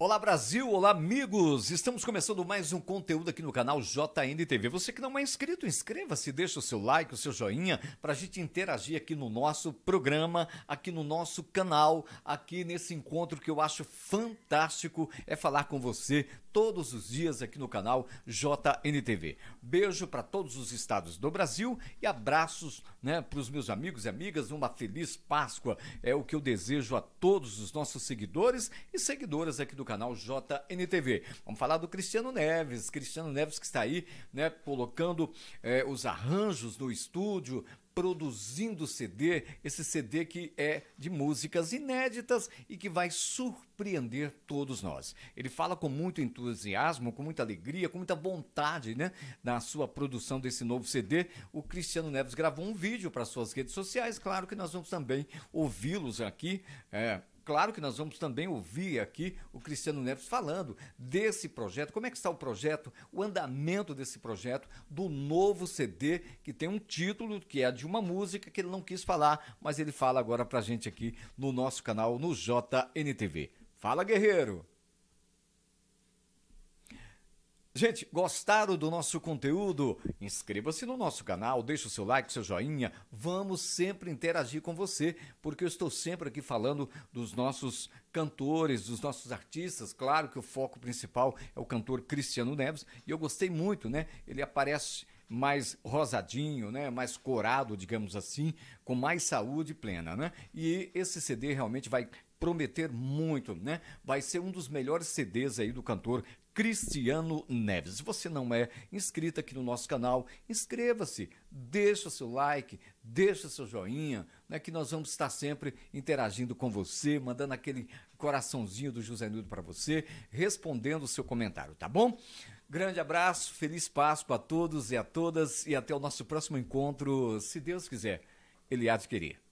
Olá Brasil, olá amigos! Estamos começando mais um conteúdo aqui no canal JNTV. Você que não é inscrito, inscreva-se, deixa o seu like, o seu joinha, para a gente interagir aqui no nosso programa, aqui no nosso canal, aqui nesse encontro que eu acho fantástico, é falar com você todos os dias aqui no canal JNTV. Beijo para todos os estados do Brasil e abraços né, para os meus amigos e amigas. Uma feliz Páscoa é o que eu desejo a todos os nossos seguidores e seguidoras aqui do canal JNTV. Vamos falar do Cristiano Neves. Cristiano Neves que está aí né, colocando é, os arranjos no estúdio, produzindo CD, esse CD que é de músicas inéditas e que vai surpreender todos nós. Ele fala com muito entusiasmo, com muita alegria, com muita vontade, né, na sua produção desse novo CD. O Cristiano Neves gravou um vídeo para suas redes sociais, claro que nós vamos também ouvi-los aqui. É, Claro que nós vamos também ouvir aqui o Cristiano Neves falando desse projeto, como é que está o projeto, o andamento desse projeto, do novo CD, que tem um título que é de uma música que ele não quis falar, mas ele fala agora pra gente aqui no nosso canal, no JNTV. Fala, guerreiro! Gente, gostaram do nosso conteúdo? Inscreva-se no nosso canal, deixe o seu like, seu joinha. Vamos sempre interagir com você, porque eu estou sempre aqui falando dos nossos cantores, dos nossos artistas. Claro que o foco principal é o cantor Cristiano Neves, e eu gostei muito, né? Ele aparece mais rosadinho, né? mais corado, digamos assim, com mais saúde plena. Né? E esse CD realmente vai prometer muito, né? Vai ser um dos melhores CDs aí do cantor Cristiano Neves. Se você não é inscrito aqui no nosso canal, inscreva-se, deixa seu like, deixa seu joinha, né? Que nós vamos estar sempre interagindo com você, mandando aquele coraçãozinho do José Nudo para você, respondendo o seu comentário, tá bom? Grande abraço, feliz Páscoa a todos e a todas e até o nosso próximo encontro, se Deus quiser, ele há de querer.